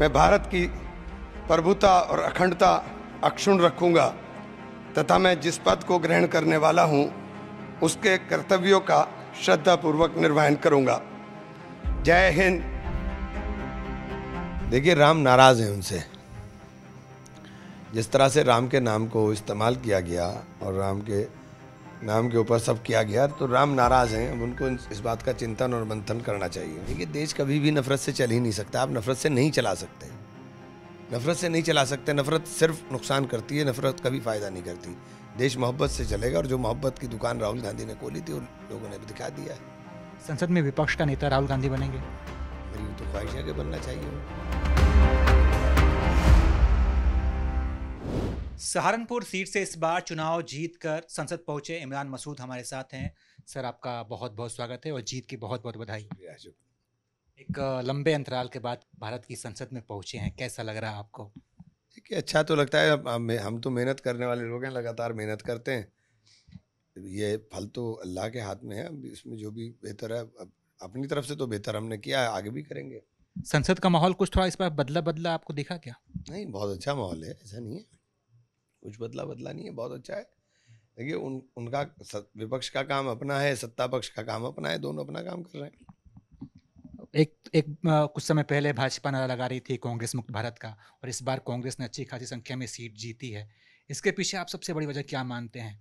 मैं भारत की प्रभुता और अखंडता अक्षुण रखूंगा तथा मैं जिस पद को ग्रहण करने वाला हूँ उसके कर्तव्यों का श्रद्धापूर्वक निर्वहन करूंगा जय हिंद देखिए राम नाराज़ हैं उनसे जिस तरह से राम के नाम को इस्तेमाल किया गया और राम के नाम के ऊपर सब किया गया तो राम नाराज़ हैं अब उनको इस बात का चिंतन और मंथन करना चाहिए देखिए देश कभी भी नफरत से चल ही नहीं सकता आप नफरत से नहीं चला सकते नफरत से नहीं चला सकते नफरत सिर्फ नुकसान करती है नफरत कभी फ़ायदा नहीं करती देश मोहब्बत से चलेगा और जो मोहब्बत की दुकान राहुल गांधी ने खोली थी उन लोगों ने भी दिखा दिया है संसद में विपक्ष का नेता राहुल गांधी बनेंगे मेरी तो ख्वाहिश है कि बनना चाहिए सहारनपुर सीट से इस बार चुनाव जीत कर संसद पहुंचे इमरान मसूद हमारे साथ हैं सर आपका बहुत बहुत स्वागत है और जीत की बहुत बहुत बधाई एक लंबे अंतराल के बाद भारत की संसद में पहुंचे हैं कैसा लग रहा है आपको देखिए अच्छा तो लगता है हम हम तो मेहनत करने वाले लोग हैं लगातार मेहनत करते हैं ये फल तो अल्लाह के हाथ में है अब इसमें जो भी बेहतर है अब अपनी तरफ से तो बेहतर हमने किया है आगे भी करेंगे संसद का माहौल कुछ थोड़ा इस बार बदला बदला आपको देखा क्या नहीं बहुत अच्छा माहौल है ऐसा नहीं है कुछ बदला बदला नहीं है बहुत अच्छा है देखिए उन उनका विपक्ष का काम अपना है सत्ता पक्ष का काम अपना है दोनों अपना काम कर रहे हैं एक एक आ, कुछ समय पहले भाजपा नारा लगा रही थी कांग्रेस मुक्त भारत का और इस बार कांग्रेस ने अच्छी खासी संख्या में सीट जीती है इसके पीछे आप सबसे बड़ी वजह क्या मानते हैं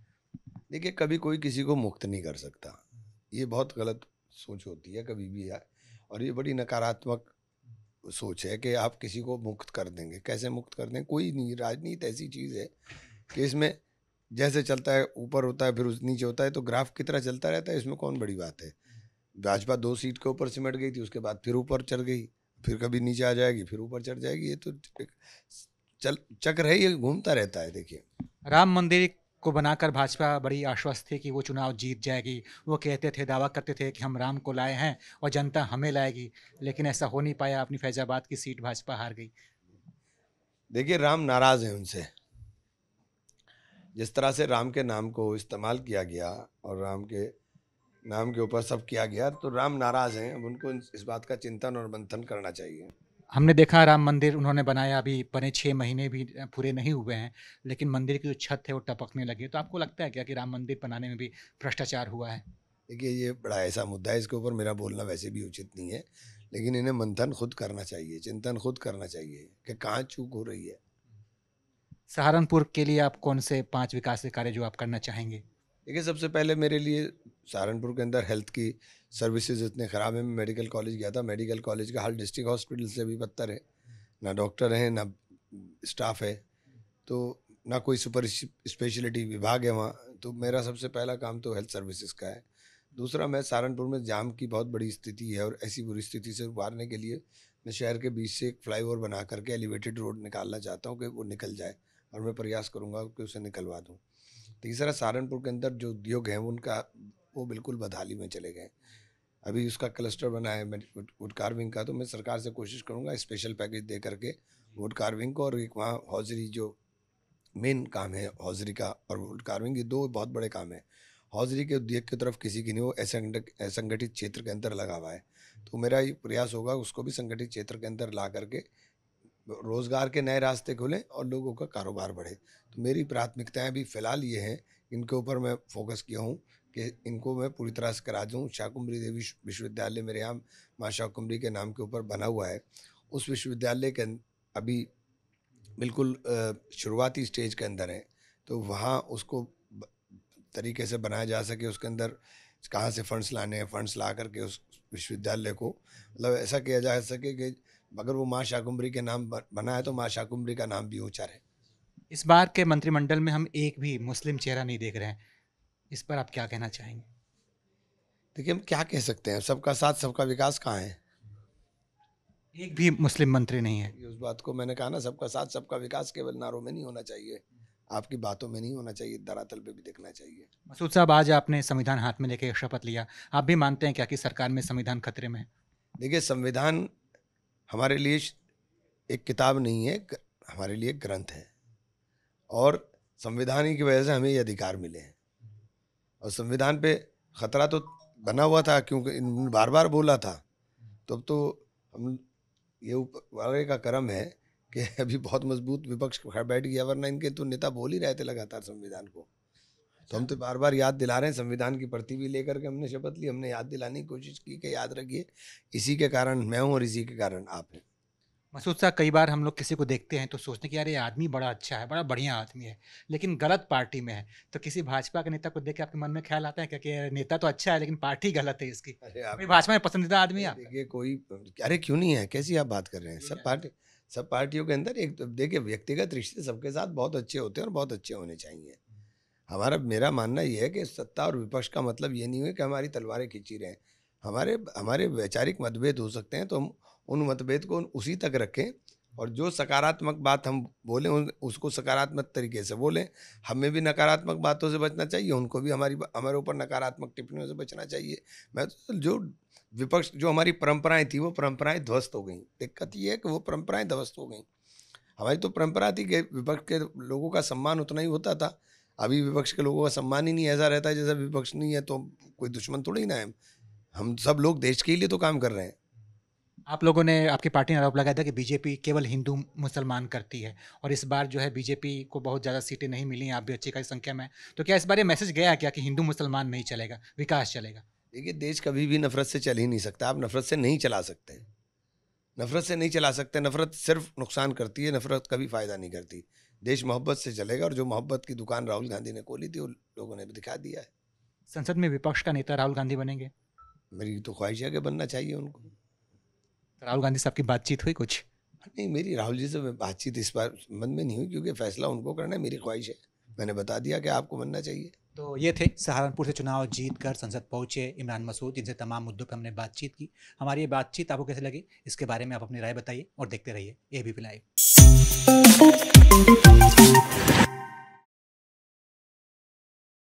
देखिए कभी कोई किसी को मुक्त नहीं कर सकता ये बहुत गलत सोच होती है कभी भी है और ये बड़ी नकारात्मक सोच है कि आप किसी को मुक्त कर देंगे कैसे मुक्त कर देंगे कोई नहीं राजनीति ऐसी चीज़ है कि इसमें जैसे चलता है ऊपर होता है फिर उस नीचे होता है तो ग्राफ कितना चलता रहता है इसमें कौन बड़ी बात है भाजपा दो सीट के ऊपर सिमट गई थी उसके बाद फिर ऊपर चढ़ गई फिर कभी नीचे आ जाएगी फिर ऊपर चढ़ जाएगी ये तो चल चक्र है ये घूमता रहता है देखिए राम मंदिर को बनाकर भाजपा बड़ी आश्वस्त थी कि वो चुनाव जीत जाएगी वो कहते थे दावा करते थे कि हम राम को लाए हैं और जनता हमें लाएगी लेकिन ऐसा हो नहीं पाया अपनी फैजाबाद की सीट भाजपा हार गई देखिए राम नाराज़ हैं उनसे जिस तरह से राम के नाम को इस्तेमाल किया गया और राम के नाम के ऊपर सब किया गया तो राम नाराज़ हैं अब उनको इस बात का चिंतन और मंथन करना चाहिए हमने देखा राम मंदिर उन्होंने बनाया अभी बने छः महीने भी पूरे नहीं हुए हैं लेकिन मंदिर की जो छत है वो टपकने लगी है तो आपको लगता है क्या कि राम मंदिर बनाने में भी भ्रष्टाचार हुआ है देखिए ये बड़ा ऐसा मुद्दा है इसके ऊपर मेरा बोलना वैसे भी उचित नहीं है लेकिन इन्हें मंथन खुद करना चाहिए चिंतन खुद करना चाहिए कि कहाँ चूक हो रही है सहारनपुर के लिए आप कौन से पाँच विकास कार्य जो आप करना चाहेंगे देखिए सबसे पहले मेरे लिए सहारनपुर के अंदर हेल्थ की सर्विसेज इतने ख़राब हैं मैं मेडिकल कॉलेज गया था मेडिकल कॉलेज का हर डिस्ट्रिक्ट हॉस्पिटल से भी बदतर है ना डॉक्टर हैं ना स्टाफ है तो ना कोई सुपर स्पेशलिटी विभाग है वहाँ तो मेरा सबसे पहला काम तो हेल्थ सर्विसेज का है दूसरा मैं सहारनपुर में जाम की बहुत बड़ी स्थिति है और ऐसी बुरी स्थिति से उबारने के लिए मैं शहर के बीच से एक ओवर बना करके एलिवेटेड रोड निकालना चाहता हूँ कि वो निकल जाए और मैं प्रयास करूँगा कि उसे निकलवा दूँ तीसरा सहारनपुर के अंदर जो उद्योग हैं उनका वो बिल्कुल बदहाली में चले गए अभी उसका क्लस्टर बना है वुड कार्विंग का तो मैं सरकार से कोशिश करूँगा स्पेशल पैकेज दे करके वुड कार्विंग को और एक वहाँ हौजरी जो मेन काम है हौजरी का और वुड कार्विंग ये दो बहुत बड़े काम हैं हौजरी के उद्योग की तरफ किसी की नहीं वो असंगठित क्षेत्र के अंदर लगा हुआ है तो मेरा ये प्रयास होगा उसको भी संगठित क्षेत्र के अंदर ला करके रोज़गार के नए रास्ते खुलें और लोगों का कारोबार बढ़े तो मेरी प्राथमिकताएं भी फ़िलहाल ये हैं इनके ऊपर मैं फोकस किया हूँ कि इनको मैं पूरी तरह से करा दूँ शाकुम्भरी देवी विश्वविद्यालय मेरे यहाँ माँ शाकुम्भरी के नाम के ऊपर बना हुआ है उस विश्वविद्यालय के अं, अभी बिल्कुल शुरुआती स्टेज के अंदर है तो वहाँ उसको तरीके से बनाया जा सके उसके अंदर कहाँ से फंड्स लाने हैं फंड्स ला करके उस विश्वविद्यालय को मतलब ऐसा किया जा सके कि मगर वो माँ शाकुम्भरी के नाम बना है तो माँ शाकुम्भरी का नाम भी ऊंचा रहे इस बार के मंत्रिमंडल में हम एक भी मुस्लिम चेहरा नहीं देख रहे हैं इस पर आप क्या कहना चाहेंगे देखिए हम क्या कह सकते हैं सबका साथ सबका विकास कहाँ है एक भी मुस्लिम मंत्री नहीं है उस बात को मैंने कहा ना सबका साथ सबका विकास केवल नारों में नहीं होना चाहिए आपकी बातों में नहीं होना चाहिए धरातल पे भी देखना चाहिए मसूद साहब आज आपने संविधान हाथ में लेके शपथ लिया आप भी मानते हैं क्या कि सरकार में संविधान खतरे में है देखिए संविधान हमारे लिए एक किताब नहीं है हमारे लिए ग्रंथ है और संविधान ही की वजह से हमें ये अधिकार मिले हैं और संविधान पे ख़तरा तो बना हुआ था क्योंकि बार बार बोला था तब तो हम ये ऊपर का कर्म है कि अभी बहुत मजबूत विपक्ष बैठ गया वरना इनके तो नेता बोल ही रहे थे लगातार संविधान को तो हम तो बार बार याद दिला रहे हैं संविधान की प्रति भी लेकर के हमने शपथ ली हमने याद दिलाने की कोशिश की कि याद रखिए इसी के कारण मैं हूँ और इसी के कारण आप हैं मसूद साहब कई बार हम लोग किसी को देखते हैं तो सोचते हैं कि यार ये आदमी बड़ा अच्छा है बड़ा बढ़िया आदमी है लेकिन गलत पार्टी में है तो किसी भाजपा के नेता को देख के आपके मन में ख्याल आता है क्योंकि नेता तो अच्छा है लेकिन पार्टी गलत है इसकी भाजपा में पसंदीदा आदमी आप देखिए कोई अरे क्यों नहीं है कैसी आप बात कर रहे हैं सब पार्टी सब पार्टियों के अंदर एक देखिए व्यक्तिगत रिश्ते सबके साथ बहुत अच्छे होते हैं और बहुत अच्छे होने चाहिए हमारा मेरा मानना यह है कि सत्ता और विपक्ष का मतलब ये नहीं है कि हमारी तलवारें खींची रहें हमारे हमारे वैचारिक मतभेद हो सकते हैं तो हम उन मतभेद को उसी तक रखें और जो सकारात्मक बात हम बोलें उसको सकारात्मक तरीके से बोलें हमें भी नकारात्मक बातों से बचना चाहिए उनको भी हमारी हमारे ऊपर नकारात्मक टिप्पणियों से बचना चाहिए मैं तो जो विपक्ष जो हमारी परंपराएं थी वो परंपराएं ध्वस्त हो गई दिक्कत ये है कि वो परंपराएं ध्वस्त हो गई हमारी तो परंपरा थी कि विपक्ष के लोगों का सम्मान उतना ही होता था अभी विपक्ष के लोगों का सम्मान ही नहीं ऐसा रहता है जैसा विपक्ष नहीं है तो कोई दुश्मन थोड़ी ना है हम सब लोग देश के लिए तो काम कर रहे हैं आप लोगों ने आपकी पार्टी ने आरोप लगाया था कि बीजेपी केवल हिंदू मुसलमान करती है और इस बार जो है बीजेपी को बहुत ज़्यादा सीटें नहीं मिली आप भी अच्छी खासी संख्या में तो क्या इस बार ये मैसेज गया क्या कि हिंदू मुसलमान नहीं चलेगा विकास चलेगा देखिए देश कभी भी नफरत से चल ही नहीं सकता आप नफरत से नहीं चला सकते नफ़रत से नहीं चला सकते नफ़रत सिर्फ नुकसान करती है नफ़रत कभी फ़ायदा नहीं करती देश मोहब्बत से चलेगा और जो मोहब्बत की दुकान राहुल गांधी ने खोली थी वो लोगों ने भी दिखा दिया है संसद में विपक्ष का नेता राहुल गांधी बनेंगे मेरी तो ख्वाहिश है कि बनना चाहिए उनको तो राहुल गांधी साहब की बातचीत हुई कुछ नहीं मेरी राहुल जी से बातचीत इस बार संबंध में नहीं हुई क्योंकि फैसला उनको करना है मेरी ख्वाहिश है मैंने बता दिया कि आपको बनना चाहिए तो ये थे सहारनपुर से चुनाव जीत कर संसद पहुंचे इमरान मसूद जिनसे तमाम मुद्दों पर हमने बातचीत की हमारी ये बातचीत आपको कैसे लगी इसके बारे में आप अपनी राय बताइए और देखते रहिए ए बी पी लाइव